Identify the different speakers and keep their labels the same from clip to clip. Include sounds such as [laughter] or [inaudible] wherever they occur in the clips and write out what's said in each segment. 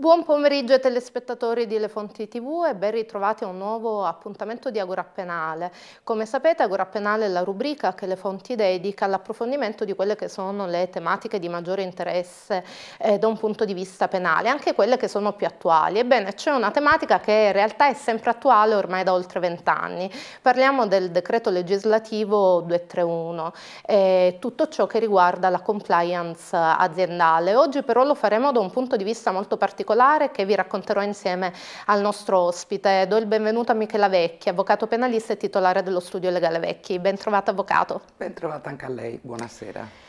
Speaker 1: Buon pomeriggio ai telespettatori di Le Fonti TV e ben ritrovati a un nuovo appuntamento di Agora Penale. Come sapete Agora Penale è la rubrica che Le Fonti dedica all'approfondimento di quelle che sono le tematiche di maggiore interesse eh, da un punto di vista penale, anche quelle che sono più attuali. Ebbene c'è una tematica che in realtà è sempre attuale ormai da oltre vent'anni. Parliamo del decreto legislativo 231 e eh, tutto ciò che riguarda la compliance aziendale. Oggi però lo faremo da un punto di vista molto particolare particolare che vi racconterò insieme al nostro ospite. Do il benvenuto a Michela Vecchi, avvocato penalista e titolare dello studio legale Vecchi. Bentrovata avvocato.
Speaker 2: Bentrovata anche a lei, buonasera.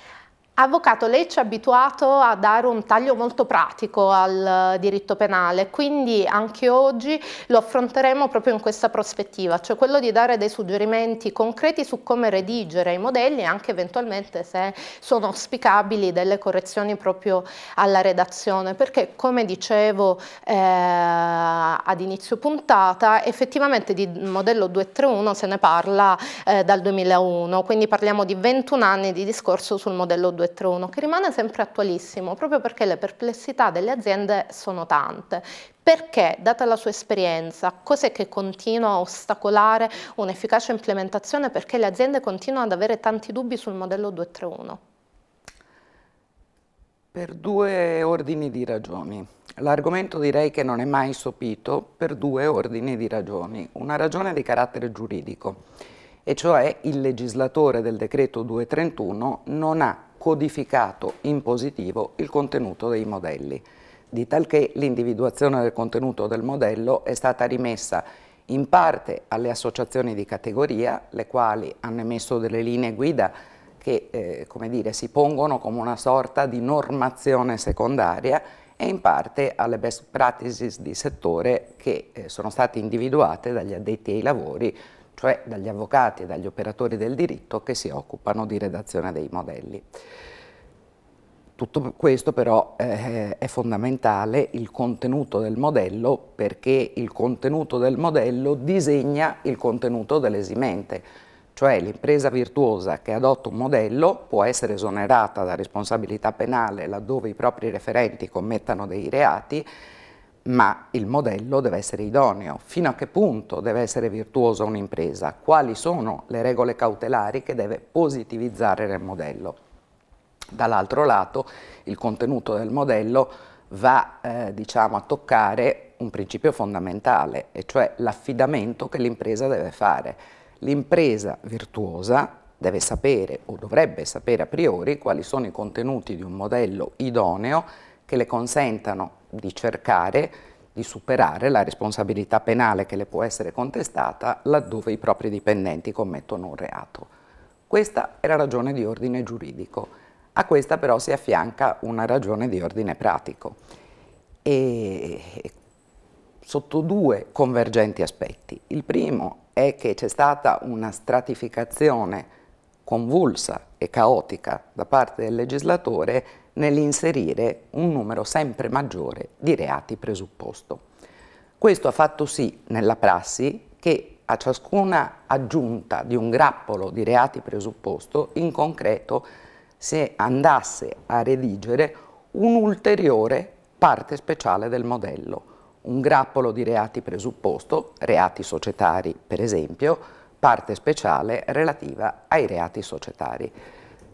Speaker 1: Avvocato, lei ci ha abituato a dare un taglio molto pratico al eh, diritto penale, quindi anche oggi lo affronteremo proprio in questa prospettiva, cioè quello di dare dei suggerimenti concreti su come redigere i modelli e anche eventualmente se sono auspicabili delle correzioni proprio alla redazione, perché come dicevo eh, ad inizio puntata, effettivamente di modello 231 se ne parla eh, dal 2001, quindi parliamo di 21 anni di discorso sul modello 231. 2 tra 1, che rimane sempre attualissimo, proprio perché le perplessità delle aziende sono tante. Perché, data la sua esperienza, cos'è che continua a ostacolare un'efficace implementazione? Perché le aziende continuano ad avere tanti dubbi sul modello 231?
Speaker 2: Per due ordini di ragioni. L'argomento direi che non è mai sopito per due ordini di ragioni. Una ragione di carattere giuridico, e cioè il legislatore del decreto 231 non ha codificato in positivo il contenuto dei modelli, di talché l'individuazione del contenuto del modello è stata rimessa in parte alle associazioni di categoria, le quali hanno emesso delle linee guida che eh, dire, si pongono come una sorta di normazione secondaria e in parte alle best practices di settore che eh, sono state individuate dagli addetti ai lavori cioè dagli avvocati e dagli operatori del diritto che si occupano di redazione dei modelli. Tutto questo però eh, è fondamentale, il contenuto del modello, perché il contenuto del modello disegna il contenuto dell'esimente, cioè l'impresa virtuosa che adotta un modello può essere esonerata da responsabilità penale laddove i propri referenti commettano dei reati ma il modello deve essere idoneo. Fino a che punto deve essere virtuosa un'impresa? Quali sono le regole cautelari che deve positivizzare nel modello? Dall'altro lato, il contenuto del modello va eh, diciamo, a toccare un principio fondamentale, e cioè l'affidamento che l'impresa deve fare. L'impresa virtuosa deve sapere o dovrebbe sapere a priori quali sono i contenuti di un modello idoneo che le consentano di cercare di superare la responsabilità penale che le può essere contestata laddove i propri dipendenti commettono un reato. Questa è la ragione di ordine giuridico. A questa però si affianca una ragione di ordine pratico. E sotto due convergenti aspetti. Il primo è che c'è stata una stratificazione convulsa e caotica da parte del legislatore nell'inserire un numero sempre maggiore di reati presupposto. Questo ha fatto sì nella prassi che a ciascuna aggiunta di un grappolo di reati presupposto, in concreto si andasse a redigere un'ulteriore parte speciale del modello, un grappolo di reati presupposto, reati societari per esempio, parte speciale relativa ai reati societari.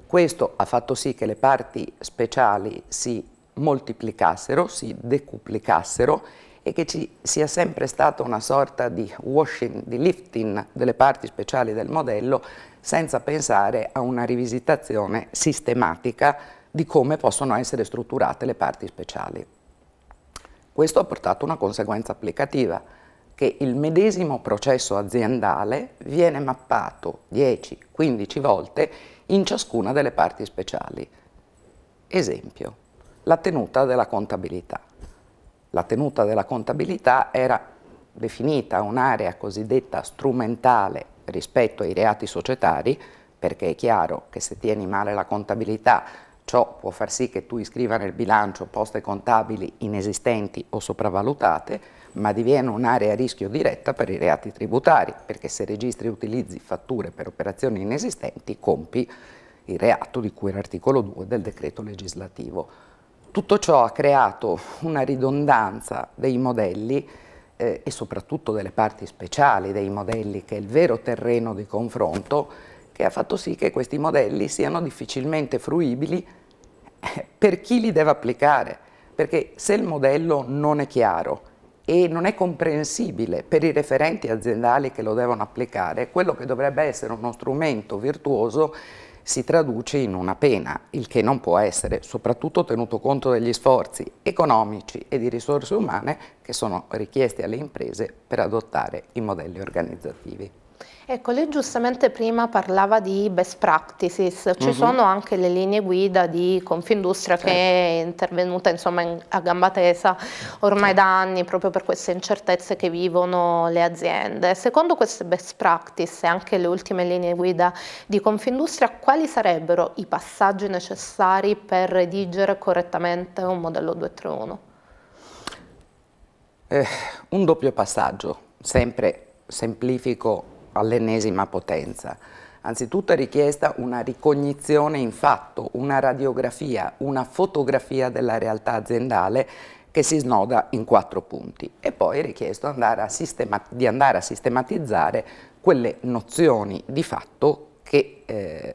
Speaker 2: Questo ha fatto sì che le parti speciali si moltiplicassero, si decuplicassero e che ci sia sempre stata una sorta di washing, di lifting delle parti speciali del modello senza pensare a una rivisitazione sistematica di come possono essere strutturate le parti speciali. Questo ha portato a una conseguenza applicativa, che il medesimo processo aziendale viene mappato 10-15 volte in ciascuna delle parti speciali. Esempio, la tenuta della contabilità. La tenuta della contabilità era definita un'area cosiddetta strumentale rispetto ai reati societari, perché è chiaro che se tieni male la contabilità ciò può far sì che tu iscriva nel bilancio poste contabili inesistenti o sopravvalutate, ma diviene un'area a rischio diretta per i reati tributari, perché se registri e utilizzi fatture per operazioni inesistenti compi il reato di cui l'articolo 2 del decreto legislativo. Tutto ciò ha creato una ridondanza dei modelli eh, e soprattutto delle parti speciali dei modelli, che è il vero terreno di confronto, che ha fatto sì che questi modelli siano difficilmente fruibili eh, per chi li deve applicare, perché se il modello non è chiaro e non è comprensibile per i referenti aziendali che lo devono applicare, quello che dovrebbe essere uno strumento virtuoso si traduce in una pena, il che non può essere, soprattutto tenuto conto degli sforzi economici e di risorse umane che sono richiesti alle imprese per adottare i modelli organizzativi.
Speaker 1: Ecco, lei giustamente prima parlava di best practices, ci mm -hmm. sono anche le linee guida di Confindustria certo. che è intervenuta insomma in, a gamba tesa ormai certo. da anni proprio per queste incertezze che vivono le aziende. Secondo queste best practices e anche le ultime linee guida di Confindustria, quali sarebbero i passaggi necessari per redigere correttamente un modello 231?
Speaker 2: Eh, un doppio passaggio, sempre semplifico all'ennesima potenza. Anzitutto è richiesta una ricognizione in fatto, una radiografia, una fotografia della realtà aziendale che si snoda in quattro punti e poi è richiesto andare di andare a sistematizzare quelle nozioni di fatto che eh,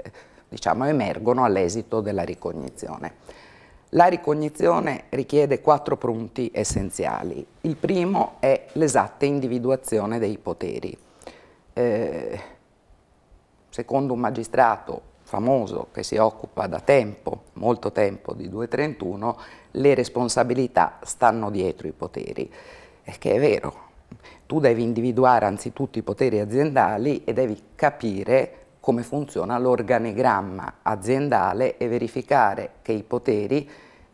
Speaker 2: diciamo, emergono all'esito della ricognizione. La ricognizione richiede quattro punti essenziali. Il primo è l'esatta individuazione dei poteri eh, secondo un magistrato famoso che si occupa da tempo, molto tempo, di 231, le responsabilità stanno dietro i poteri, che è vero. Tu devi individuare anzitutto i poteri aziendali e devi capire come funziona l'organigramma aziendale e verificare che i poteri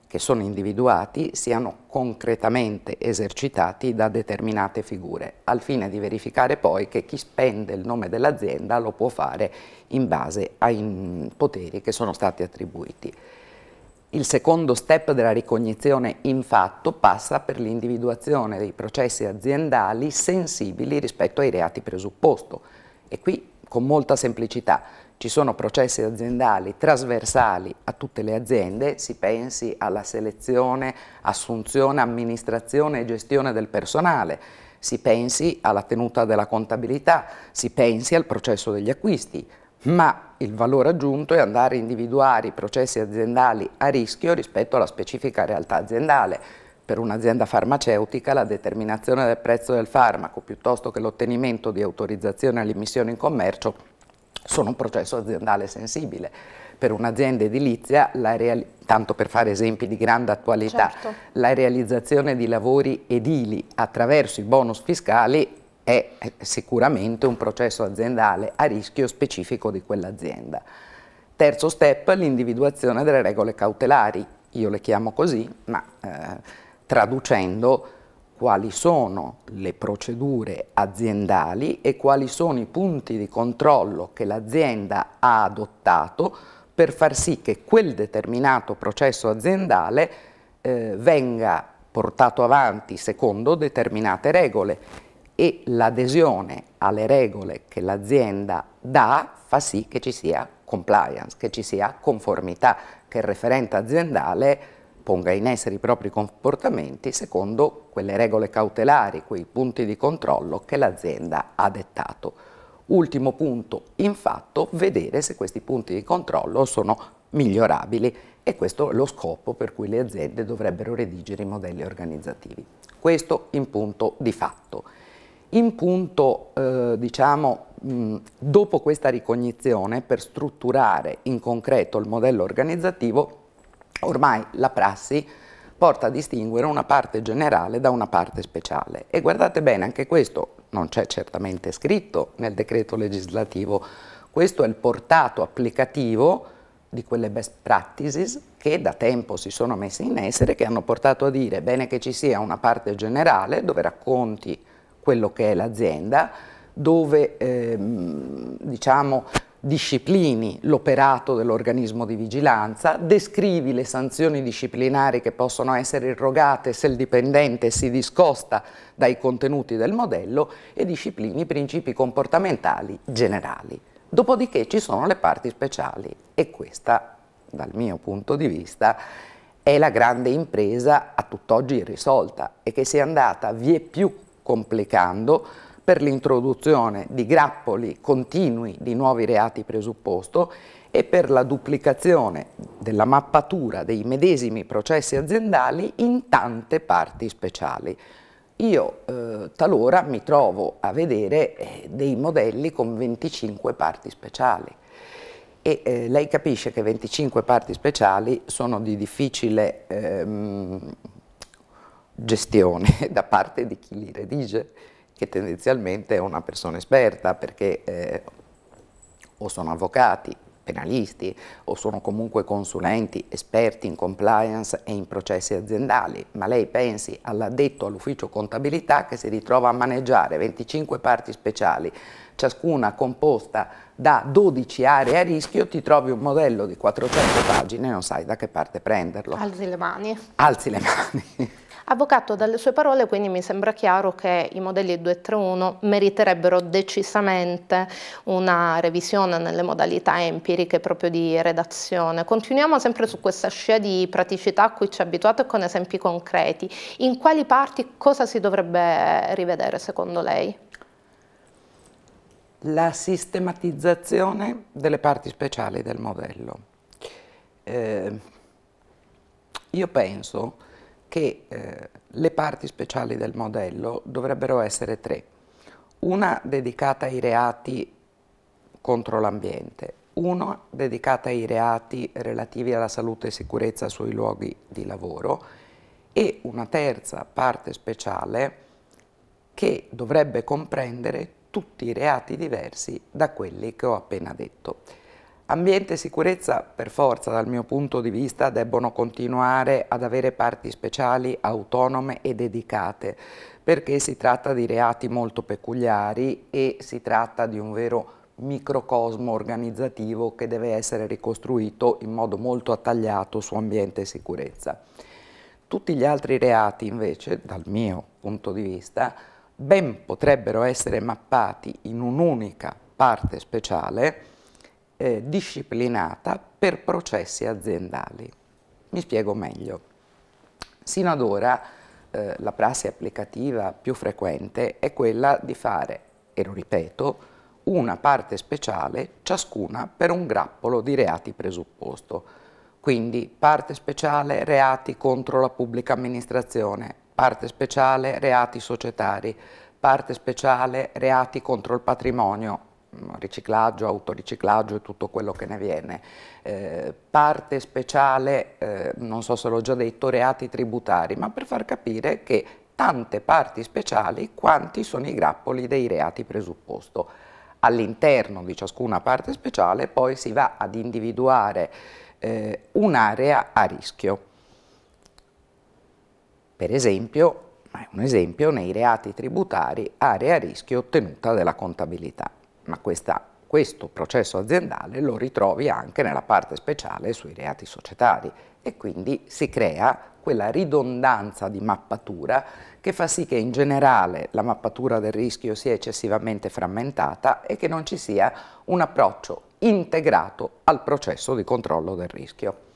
Speaker 2: che sono individuati siano concretamente esercitati da determinate figure, al fine di verificare poi che chi spende il nome dell'azienda lo può fare in base ai poteri che sono stati attribuiti. Il secondo step della ricognizione in fatto passa per l'individuazione dei processi aziendali sensibili rispetto ai reati presupposto e qui con molta semplicità ci sono processi aziendali trasversali a tutte le aziende, si pensi alla selezione, assunzione, amministrazione e gestione del personale, si pensi alla tenuta della contabilità, si pensi al processo degli acquisti, ma il valore aggiunto è andare a individuare i processi aziendali a rischio rispetto alla specifica realtà aziendale. Per un'azienda farmaceutica la determinazione del prezzo del farmaco piuttosto che l'ottenimento di autorizzazione all'immissione in commercio sono un processo aziendale sensibile. Per un'azienda edilizia, tanto per fare esempi di grande attualità, certo. la realizzazione di lavori edili attraverso i bonus fiscali è sicuramente un processo aziendale a rischio specifico di quell'azienda. Terzo step, l'individuazione delle regole cautelari, io le chiamo così, ma eh, traducendo quali sono le procedure aziendali e quali sono i punti di controllo che l'azienda ha adottato per far sì che quel determinato processo aziendale eh, venga portato avanti secondo determinate regole e l'adesione alle regole che l'azienda dà fa sì che ci sia compliance, che ci sia conformità, che il referente aziendale ponga in essere i propri comportamenti secondo quelle regole cautelari, quei punti di controllo che l'azienda ha dettato. Ultimo punto, infatti, vedere se questi punti di controllo sono migliorabili e questo è lo scopo per cui le aziende dovrebbero redigere i modelli organizzativi. Questo in punto di fatto. In punto, eh, diciamo, mh, dopo questa ricognizione, per strutturare in concreto il modello organizzativo, ormai la prassi porta a distinguere una parte generale da una parte speciale. E guardate bene, anche questo non c'è certamente scritto nel decreto legislativo, questo è il portato applicativo di quelle best practices che da tempo si sono messe in essere, che hanno portato a dire bene che ci sia una parte generale dove racconti quello che è l'azienda, dove ehm, diciamo, disciplini l'operato dell'organismo di vigilanza, descrivi le sanzioni disciplinari che possono essere irrogate se il dipendente si discosta dai contenuti del modello e disciplini i principi comportamentali generali. Dopodiché ci sono le parti speciali e questa, dal mio punto di vista, è la grande impresa a tutt'oggi irrisolta e che si è andata vie più complicando per l'introduzione di grappoli continui di nuovi reati presupposto e per la duplicazione della mappatura dei medesimi processi aziendali in tante parti speciali. Io eh, talora mi trovo a vedere eh, dei modelli con 25 parti speciali e eh, lei capisce che 25 parti speciali sono di difficile ehm, gestione [laughs] da parte di chi li redige che tendenzialmente è una persona esperta perché eh, o sono avvocati, penalisti o sono comunque consulenti, esperti in compliance e in processi aziendali, ma lei pensi all'addetto all'ufficio contabilità che si ritrova a maneggiare 25 parti speciali, ciascuna composta da 12 aree a rischio, ti trovi un modello di 400 pagine e non sai da che parte
Speaker 1: prenderlo. Alzi le mani. Alzi le mani. Avvocato, dalle sue parole quindi mi sembra chiaro che i modelli 231 meriterebbero decisamente una revisione nelle modalità empiriche proprio di redazione. Continuiamo sempre su questa scia di praticità a cui ci ha abituato e con esempi concreti. In quali parti cosa si dovrebbe rivedere secondo lei?
Speaker 2: La sistematizzazione delle parti speciali del modello. Eh, io penso che eh, le parti speciali del modello dovrebbero essere tre. Una dedicata ai reati contro l'ambiente, una dedicata ai reati relativi alla salute e sicurezza sui luoghi di lavoro e una terza parte speciale che dovrebbe comprendere tutti i reati diversi da quelli che ho appena detto. Ambiente e sicurezza, per forza, dal mio punto di vista, debbono continuare ad avere parti speciali, autonome e dedicate, perché si tratta di reati molto peculiari e si tratta di un vero microcosmo organizzativo che deve essere ricostruito in modo molto attagliato su ambiente e sicurezza. Tutti gli altri reati, invece, dal mio punto di vista, ben potrebbero essere mappati in un'unica parte speciale, eh, disciplinata per processi aziendali. Mi spiego meglio. Sino ad ora eh, la prassi applicativa più frequente è quella di fare, e lo ripeto, una parte speciale ciascuna per un grappolo di reati presupposto. Quindi parte speciale reati contro la pubblica amministrazione, parte speciale reati societari, parte speciale reati contro il patrimonio, riciclaggio, autoriciclaggio e tutto quello che ne viene. Eh, parte speciale, eh, non so se l'ho già detto, reati tributari, ma per far capire che tante parti speciali, quanti sono i grappoli dei reati presupposto. All'interno di ciascuna parte speciale poi si va ad individuare eh, un'area a rischio. Per esempio, un esempio, nei reati tributari, area a rischio ottenuta della contabilità ma questa, questo processo aziendale lo ritrovi anche nella parte speciale sui reati societari e quindi si crea quella ridondanza di mappatura che fa sì che in generale la mappatura del rischio sia eccessivamente frammentata e che non ci sia un approccio integrato al processo di controllo del rischio.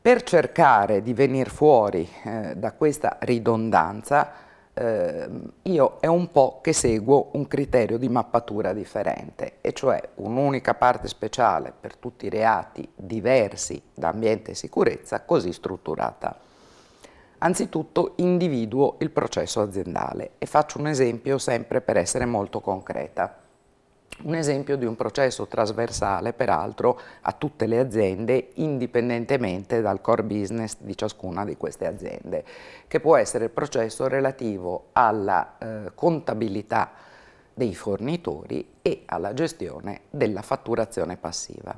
Speaker 2: Per cercare di venire fuori eh, da questa ridondanza eh, io è un po' che seguo un criterio di mappatura differente, e cioè un'unica parte speciale per tutti i reati diversi da ambiente e sicurezza così strutturata. Anzitutto individuo il processo aziendale e faccio un esempio sempre per essere molto concreta un esempio di un processo trasversale, peraltro, a tutte le aziende, indipendentemente dal core business di ciascuna di queste aziende, che può essere il processo relativo alla eh, contabilità dei fornitori e alla gestione della fatturazione passiva.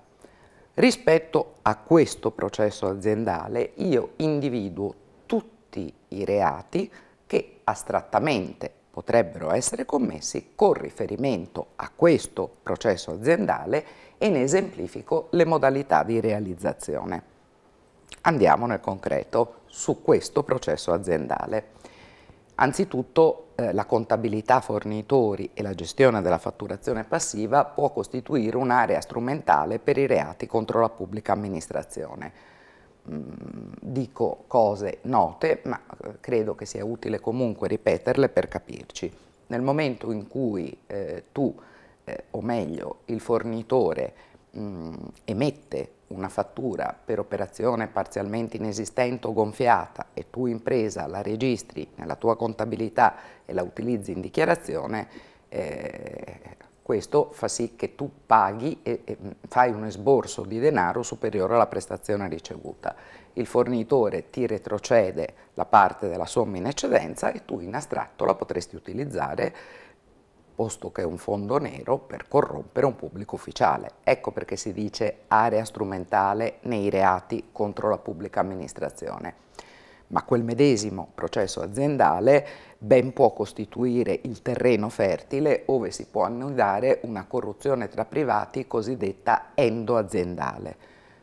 Speaker 2: Rispetto a questo processo aziendale, io individuo tutti i reati che astrattamente potrebbero essere commessi con riferimento a questo processo aziendale e ne esemplifico le modalità di realizzazione. Andiamo nel concreto su questo processo aziendale. Anzitutto eh, la contabilità fornitori e la gestione della fatturazione passiva può costituire un'area strumentale per i reati contro la pubblica amministrazione dico cose note, ma eh, credo che sia utile comunque ripeterle per capirci. Nel momento in cui eh, tu, eh, o meglio il fornitore, mh, emette una fattura per operazione parzialmente inesistente o gonfiata e tu impresa la registri nella tua contabilità e la utilizzi in dichiarazione, eh, questo fa sì che tu paghi e, e mm, fai un esborso di denaro superiore alla prestazione ricevuta. Il fornitore ti retrocede la parte della somma in eccedenza e tu in astratto la potresti utilizzare posto che è un fondo nero, per corrompere un pubblico ufficiale. Ecco perché si dice area strumentale nei reati contro la pubblica amministrazione ma quel medesimo processo aziendale ben può costituire il terreno fertile dove si può annodare una corruzione tra privati cosiddetta endoaziendale.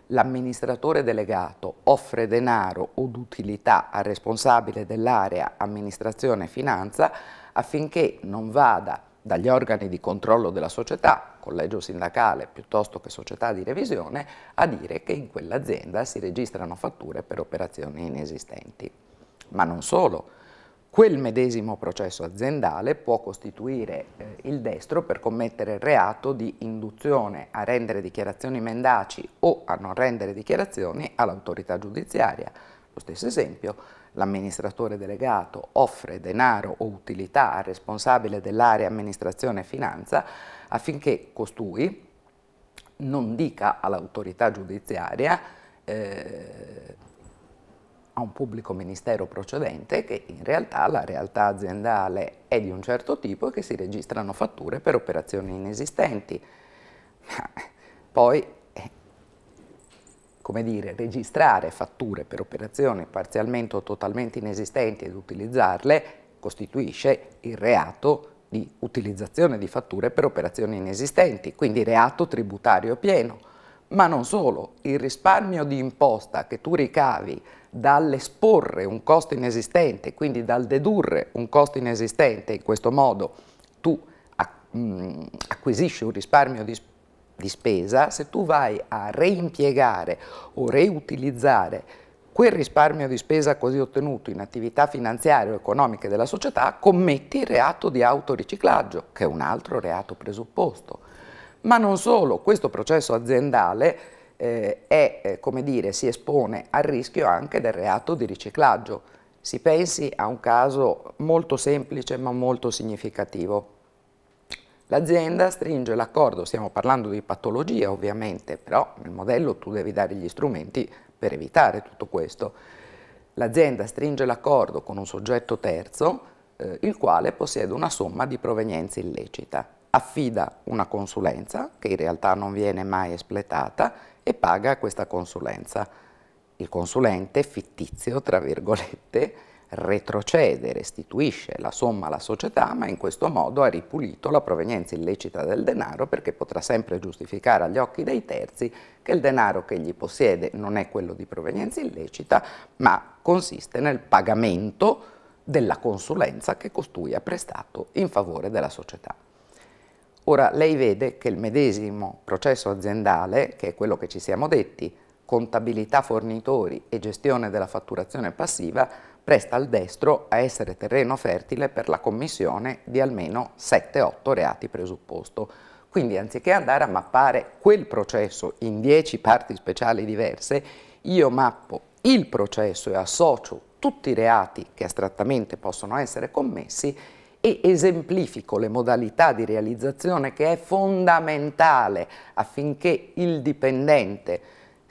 Speaker 2: L'amministratore delegato offre denaro o d'utilità al responsabile dell'area amministrazione finanza affinché non vada dagli organi di controllo della società, collegio sindacale piuttosto che società di revisione, a dire che in quell'azienda si registrano fatture per operazioni inesistenti. Ma non solo, quel medesimo processo aziendale può costituire eh, il destro per commettere il reato di induzione a rendere dichiarazioni mendaci o a non rendere dichiarazioni all'autorità giudiziaria. Lo stesso esempio l'amministratore delegato offre denaro o utilità al responsabile dell'area amministrazione e finanza affinché costui non dica all'autorità giudiziaria eh, a un pubblico ministero procedente che in realtà la realtà aziendale è di un certo tipo e che si registrano fatture per operazioni inesistenti. Poi come dire, registrare fatture per operazioni parzialmente o totalmente inesistenti ed utilizzarle costituisce il reato di utilizzazione di fatture per operazioni inesistenti, quindi reato tributario pieno. Ma non solo, il risparmio di imposta che tu ricavi dall'esporre un costo inesistente, quindi dal dedurre un costo inesistente, in questo modo tu mm, acquisisci un risparmio di, di spesa, se tu vai a reimpiegare o reutilizzare quel risparmio di spesa così ottenuto in attività finanziarie o economiche della società, commetti il reato di autoriciclaggio, che è un altro reato presupposto. Ma non solo, questo processo aziendale eh, è, eh, come dire, si espone al rischio anche del reato di riciclaggio. Si pensi a un caso molto semplice ma molto significativo. L'azienda stringe l'accordo, stiamo parlando di patologie ovviamente, però nel modello tu devi dare gli strumenti per evitare tutto questo. L'azienda stringe l'accordo con un soggetto terzo, eh, il quale possiede una somma di provenienza illecita, affida una consulenza, che in realtà non viene mai espletata, e paga questa consulenza. Il consulente, fittizio, tra virgolette, retrocede, restituisce la somma alla società, ma in questo modo ha ripulito la provenienza illecita del denaro perché potrà sempre giustificare agli occhi dei terzi che il denaro che gli possiede non è quello di provenienza illecita, ma consiste nel pagamento della consulenza che costui ha prestato in favore della società. Ora, lei vede che il medesimo processo aziendale, che è quello che ci siamo detti, contabilità fornitori e gestione della fatturazione passiva presta al destro a essere terreno fertile per la commissione di almeno 7-8 reati presupposto. Quindi anziché andare a mappare quel processo in 10 parti speciali diverse, io mappo il processo e associo tutti i reati che astrattamente possono essere commessi e esemplifico le modalità di realizzazione che è fondamentale affinché il dipendente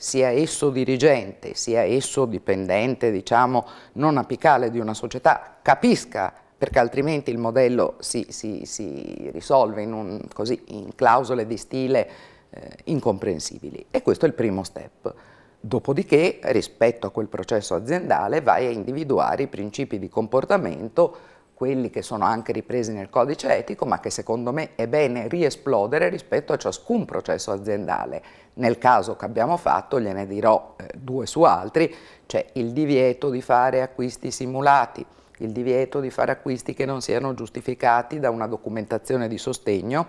Speaker 2: sia esso dirigente, sia esso dipendente, diciamo, non apicale di una società, capisca perché altrimenti il modello si, si, si risolve in, un, così, in, clausole di stile eh, incomprensibili. E questo è il primo step. Dopodiché, rispetto a quel processo aziendale, vai a individuare i principi di comportamento quelli che sono anche ripresi nel codice etico, ma che secondo me è bene riesplodere rispetto a ciascun processo aziendale. Nel caso che abbiamo fatto, gliene dirò eh, due su altri, c'è il divieto di fare acquisti simulati, il divieto di fare acquisti che non siano giustificati da una documentazione di sostegno,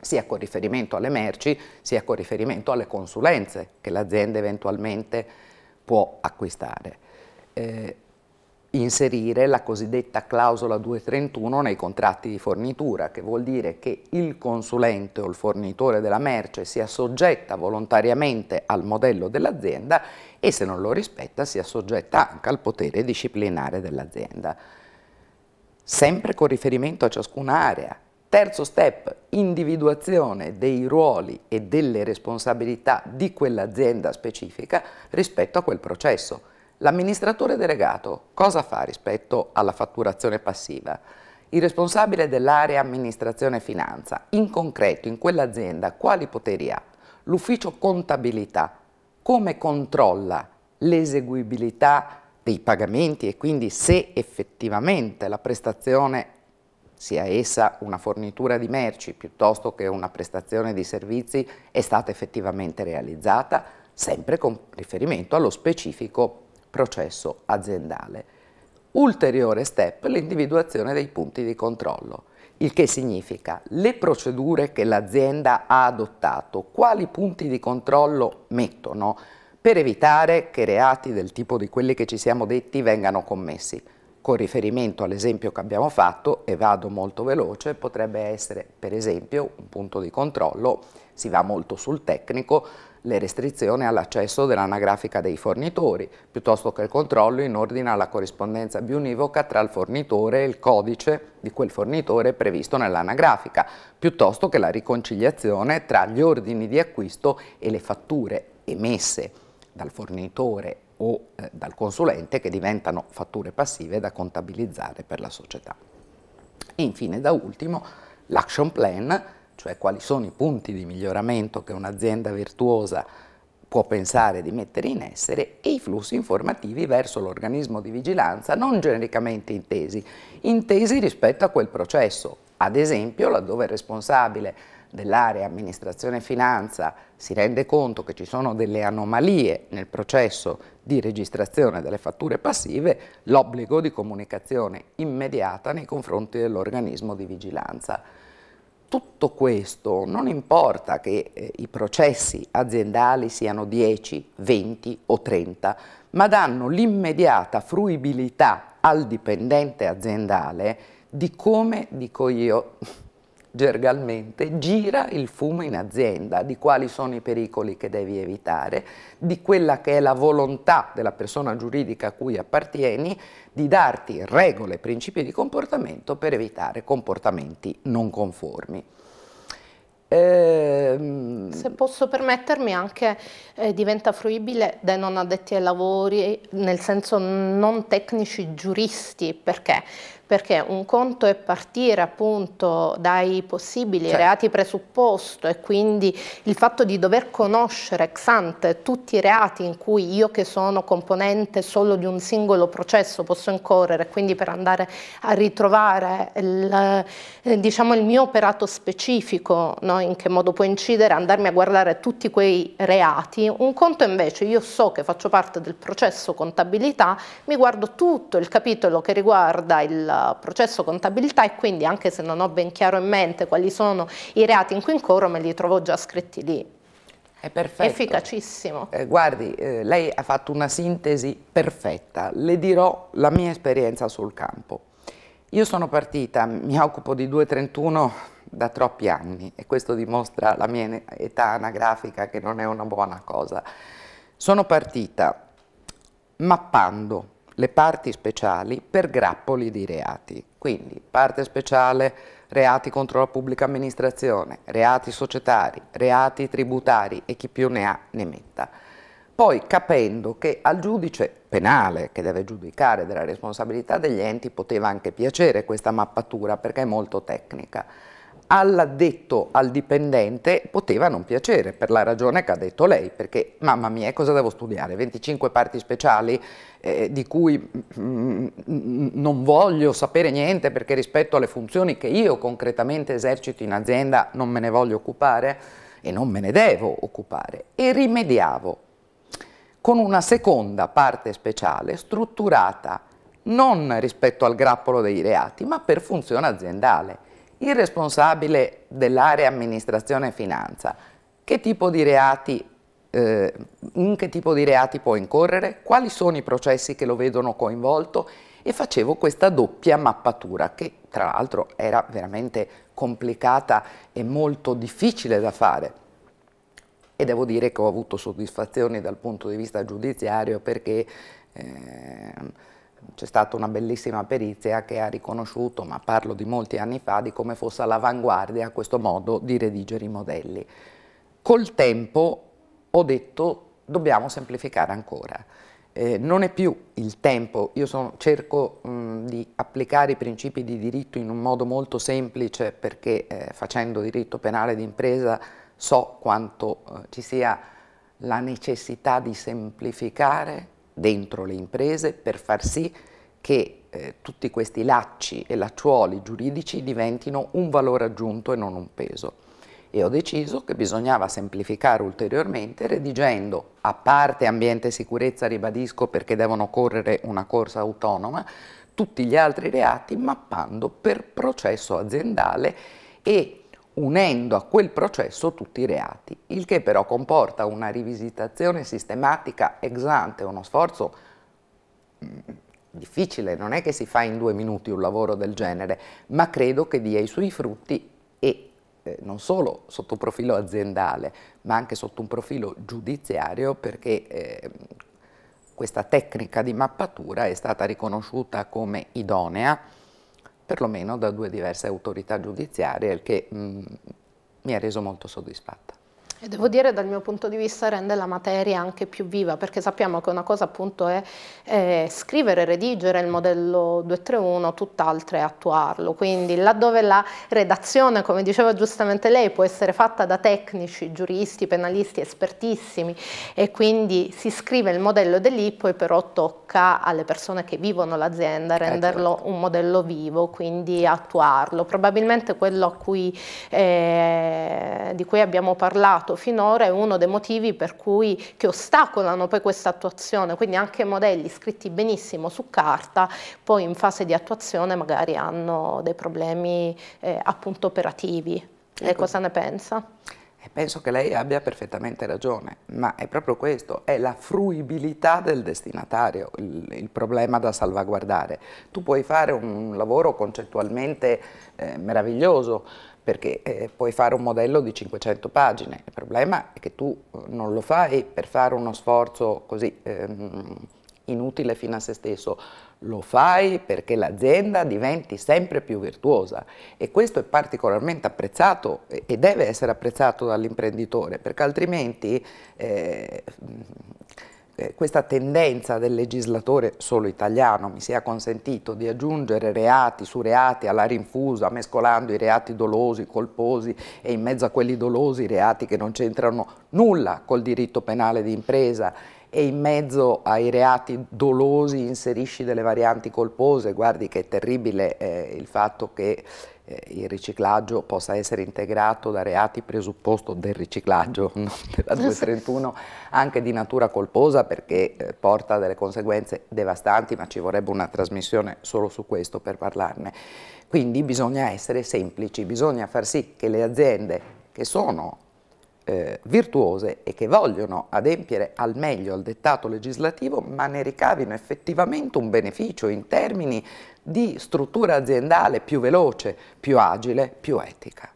Speaker 2: sia con riferimento alle merci, sia con riferimento alle consulenze che l'azienda eventualmente può acquistare. Eh, inserire la cosiddetta clausola 231 nei contratti di fornitura, che vuol dire che il consulente o il fornitore della merce si assoggetta volontariamente al modello dell'azienda e se non lo rispetta si assoggetta anche al potere disciplinare dell'azienda. Sempre con riferimento a ciascuna area. Terzo step, individuazione dei ruoli e delle responsabilità di quell'azienda specifica rispetto a quel processo L'amministratore delegato cosa fa rispetto alla fatturazione passiva? Il responsabile dell'area amministrazione finanza, in concreto in quell'azienda quali poteri ha? L'ufficio contabilità come controlla l'eseguibilità dei pagamenti e quindi se effettivamente la prestazione sia essa una fornitura di merci piuttosto che una prestazione di servizi, è stata effettivamente realizzata, sempre con riferimento allo specifico processo aziendale. Ulteriore step, l'individuazione dei punti di controllo, il che significa le procedure che l'azienda ha adottato, quali punti di controllo mettono per evitare che reati del tipo di quelli che ci siamo detti vengano commessi. Con riferimento all'esempio che abbiamo fatto, e vado molto veloce, potrebbe essere per esempio un punto di controllo, si va molto sul tecnico, le restrizioni all'accesso dell'anagrafica dei fornitori, piuttosto che il controllo in ordine alla corrispondenza biunivoca tra il fornitore e il codice di quel fornitore previsto nell'anagrafica, piuttosto che la riconciliazione tra gli ordini di acquisto e le fatture emesse dal fornitore o eh, dal consulente che diventano fatture passive da contabilizzare per la società. E infine, da ultimo, l'action plan cioè quali sono i punti di miglioramento che un'azienda virtuosa può pensare di mettere in essere e i flussi informativi verso l'organismo di vigilanza non genericamente intesi, intesi rispetto a quel processo, ad esempio laddove il responsabile dell'area amministrazione e finanza si rende conto che ci sono delle anomalie nel processo di registrazione delle fatture passive, l'obbligo di comunicazione immediata nei confronti dell'organismo di vigilanza tutto questo non importa che eh, i processi aziendali siano 10, 20 o 30, ma danno l'immediata fruibilità al dipendente aziendale di come, dico io, gergalmente, gira il fumo in azienda, di quali sono i pericoli che devi evitare, di quella che è la volontà della persona giuridica a cui appartieni di darti regole e principi di comportamento per evitare comportamenti non conformi. Eh,
Speaker 1: Se posso permettermi anche eh, diventa fruibile dai non addetti ai lavori, nel senso non tecnici giuristi, perché? perché un conto è partire appunto dai possibili certo. reati presupposto e quindi il fatto di dover conoscere ex ante tutti i reati in cui io che sono componente solo di un singolo processo posso incorrere, quindi per andare a ritrovare il, eh, diciamo, il mio operato specifico, no? in che modo può incidere, andarmi a guardare tutti quei reati, un conto invece io so che faccio parte del processo contabilità, mi guardo tutto il capitolo che riguarda il processo contabilità e quindi anche se non ho ben chiaro in mente quali sono i reati in cui incorro me li trovo già scritti lì. È perfetto. Efficacissimo.
Speaker 2: Eh, guardi, eh, lei ha fatto una sintesi perfetta. Le dirò la mia esperienza sul campo. Io sono partita, mi occupo di 231 da troppi anni e questo dimostra la mia età anagrafica che non è una buona cosa. Sono partita mappando le parti speciali per grappoli di reati. Quindi parte speciale reati contro la pubblica amministrazione, reati societari, reati tributari e chi più ne ha ne metta. Poi capendo che al giudice penale che deve giudicare della responsabilità degli enti poteva anche piacere questa mappatura perché è molto tecnica all'addetto, al dipendente, poteva non piacere, per la ragione che ha detto lei, perché mamma mia, cosa devo studiare? 25 parti speciali eh, di cui mm, mm, non voglio sapere niente perché rispetto alle funzioni che io concretamente esercito in azienda non me ne voglio occupare e non me ne devo occupare. E rimediavo con una seconda parte speciale strutturata non rispetto al grappolo dei reati, ma per funzione aziendale il responsabile dell'area amministrazione e finanza, che tipo di reati, eh, in che tipo di reati può incorrere, quali sono i processi che lo vedono coinvolto e facevo questa doppia mappatura che tra l'altro era veramente complicata e molto difficile da fare e devo dire che ho avuto soddisfazioni dal punto di vista giudiziario perché eh, c'è stata una bellissima perizia che ha riconosciuto, ma parlo di molti anni fa, di come fosse all'avanguardia questo modo di redigere i modelli. Col tempo ho detto dobbiamo semplificare ancora. Eh, non è più il tempo, io sono, cerco mh, di applicare i principi di diritto in un modo molto semplice perché eh, facendo diritto penale d'impresa so quanto eh, ci sia la necessità di semplificare dentro le imprese per far sì che eh, tutti questi lacci e lacciuoli giuridici diventino un valore aggiunto e non un peso. E ho deciso che bisognava semplificare ulteriormente redigendo, a parte ambiente e sicurezza, ribadisco perché devono correre una corsa autonoma, tutti gli altri reati mappando per processo aziendale e unendo a quel processo tutti i reati, il che però comporta una rivisitazione sistematica ex ante, uno sforzo mm, difficile, non è che si fa in due minuti un lavoro del genere, ma credo che dia i suoi frutti e eh, non solo sotto un profilo aziendale, ma anche sotto un profilo giudiziario perché eh, questa tecnica di mappatura è stata riconosciuta come idonea perlomeno da due diverse autorità giudiziarie, il che mh, mm, mi ha reso molto soddisfatta.
Speaker 1: E devo dire dal mio punto di vista rende la materia anche più viva perché sappiamo che una cosa appunto è, è scrivere e redigere il modello 231, tutt'altra è attuarlo. Quindi laddove la redazione, come diceva giustamente lei, può essere fatta da tecnici, giuristi, penalisti, espertissimi e quindi si scrive il modello da lì, però tocca alle persone che vivono l'azienda eh, renderlo certo. un modello vivo, quindi attuarlo. Probabilmente quello cui, eh, di cui abbiamo parlato stato finora è uno dei motivi per cui che ostacolano poi questa attuazione, quindi anche modelli scritti benissimo su carta, poi in fase di attuazione magari hanno dei problemi eh, appunto operativi. Ecco. E cosa ne pensa?
Speaker 2: penso che lei abbia perfettamente ragione, ma è proprio questo, è la fruibilità del destinatario il, il problema da salvaguardare. Tu puoi fare un lavoro concettualmente eh, meraviglioso, perché eh, puoi fare un modello di 500 pagine, il problema è che tu eh, non lo fai per fare uno sforzo così ehm, inutile fino a se stesso, lo fai perché l'azienda diventi sempre più virtuosa e questo è particolarmente apprezzato e deve essere apprezzato dall'imprenditore perché altrimenti eh, eh, questa tendenza del legislatore solo italiano mi sia consentito di aggiungere reati su reati alla rinfusa, mescolando i reati dolosi, colposi e in mezzo a quelli dolosi reati che non c'entrano nulla col diritto penale di impresa e in mezzo ai reati dolosi inserisci delle varianti colpose, guardi che è terribile eh, il fatto che eh, il riciclaggio possa essere integrato da reati presupposto del riciclaggio, [laughs] della 231, [laughs] anche di natura colposa perché eh, porta delle conseguenze devastanti, ma ci vorrebbe una trasmissione solo su questo per parlarne. Quindi bisogna essere semplici, bisogna far sì che le aziende che sono eh, virtuose e che vogliono adempiere al meglio al dettato legislativo ma ne ricavino effettivamente un beneficio in termini di struttura aziendale più veloce, più agile, più etica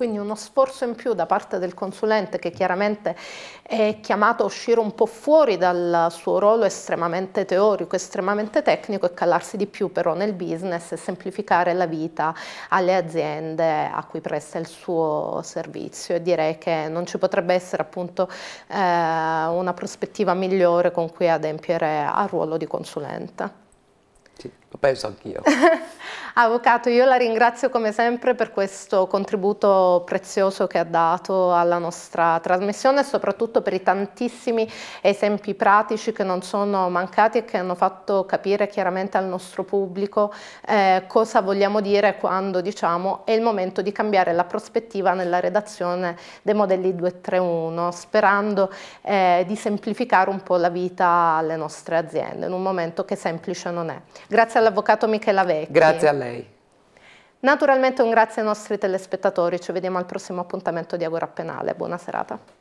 Speaker 1: quindi uno sforzo in più da parte del consulente che chiaramente è chiamato a uscire un po' fuori dal suo ruolo estremamente teorico, estremamente tecnico e calarsi di più però nel business e semplificare la vita alle aziende a cui presta il suo servizio e direi che non ci potrebbe essere appunto eh, una prospettiva migliore con cui adempiere al ruolo di consulente.
Speaker 2: Lo penso anch'io. [laughs]
Speaker 1: Avvocato, io la ringrazio come sempre per questo contributo prezioso che ha dato alla nostra trasmissione e soprattutto per i tantissimi esempi pratici che non sono mancati e che hanno fatto capire chiaramente al nostro pubblico eh, cosa vogliamo dire quando diciamo è il momento di cambiare la prospettiva nella redazione dei modelli 231, sperando eh, di semplificare un po' la vita alle nostre aziende in un momento che semplice non è. Grazie a all'Avvocato Michela Vecchi. Grazie a lei. Naturalmente un grazie ai nostri telespettatori, ci vediamo al prossimo appuntamento di Agora Penale, buona serata.